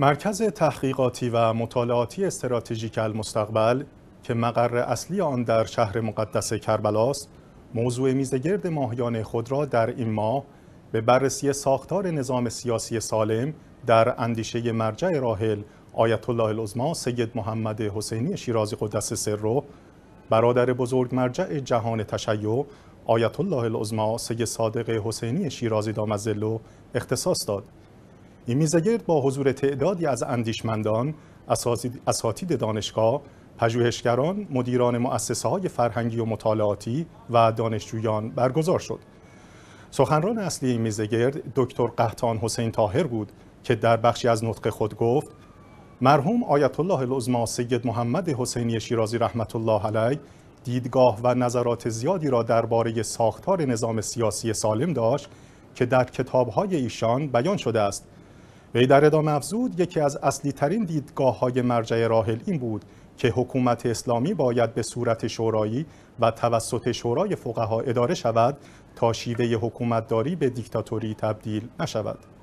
مرکز تحقیقاتی و مطالعاتی استراتژیک المستقبل که مقر اصلی آن در شهر مقدس کربلاست موضوع میزگرد ماهیان خود را در این ماه به بررسی ساختار نظام سیاسی سالم در اندیشه مرجع راحل آیت الله العظما سید محمد حسینی شیرازی قدس رو برادر بزرگ مرجع جهان تشیع آیت الله العظما سید صادق حسینی شیرازی دامزلو اختصاص داد این میزگرد با حضور تعدادی از اندیشمندان، اساتید دانشگاه، پژوهشگران، مدیران مؤسسه های فرهنگی و مطالعاتی و دانشجویان برگزار شد. سخنران اصلی این میزگرد دکتر قهتان حسین تاهر بود که در بخشی از نطق خود گفت مرحوم آیت الله العظما سید محمد حسینی شیرازی رحمت الله علیه دیدگاه و نظرات زیادی را درباره ساختار نظام سیاسی سالم داشت که در کتابهای ایشان بیان شده است وی در ادامه افزود یکی از اصلی ترین دیدگاه های مرجع راهل این بود که حکومت اسلامی باید به صورت شورایی و توسط شورای فقها اداره شود تا شیوه حکومتداری به دیکتاتوری تبدیل نشود.